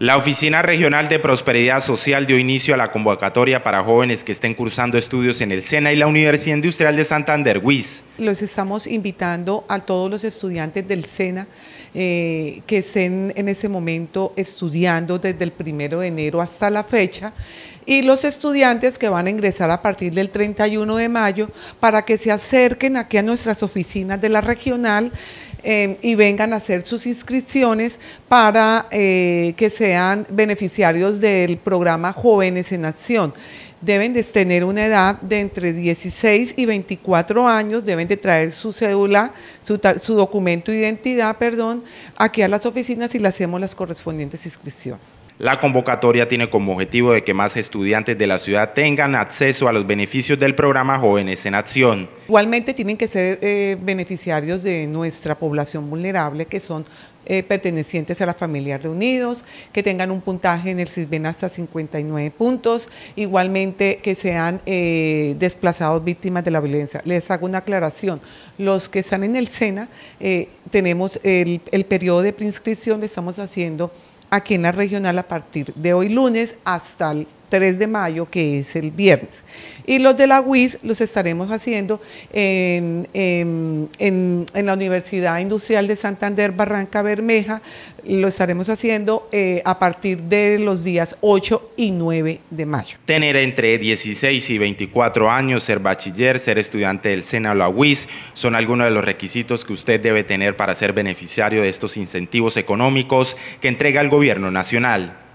La Oficina Regional de Prosperidad Social dio inicio a la convocatoria para jóvenes que estén cursando estudios en el SENA y la Universidad Industrial de Santander, WIS. Los estamos invitando a todos los estudiantes del SENA eh, que estén en ese momento estudiando desde el primero de enero hasta la fecha y los estudiantes que van a ingresar a partir del 31 de mayo para que se acerquen aquí a nuestras oficinas de la regional Em, y vengan a hacer sus inscripciones para eh, que sean beneficiarios del programa Jóvenes en Acción. Deben de tener una edad de entre 16 y 24 años, deben de traer su cédula, su, documento de identidad, perdón, aquí a las oficinas y le hacemos las correspondientes inscripciones. La convocatoria tiene como objetivo de que más estudiantes de la ciudad tengan acceso a los beneficios del programa Jóvenes en Acción. Igualmente tienen que ser eh, beneficiarios de nuestra población vulnerable, que son eh, pertenecientes a la familia reunidos, que tengan un puntaje en el CISBEN hasta 59 puntos, igualmente que sean eh, desplazados víctimas de la violencia. Les hago una aclaración, los que están en el SENA, tenemos el, periodo de preinscripción, lo estamos haciendo aquí en la regional a partir de hoy lunes hasta el 3 de mayo, que es el viernes. Y los de la UIS los estaremos haciendo en, la Universidad Industrial de Santander, Barranca Bermeja, lo estaremos haciendo eh, a partir de los días 8 y 9 de mayo. Tener entre 16 y 24 años, ser bachiller, ser estudiante del SENA o la UIS, son algunos de los requisitos que usted debe tener para ser beneficiario de estos incentivos económicos que entrega el gobierno nacional.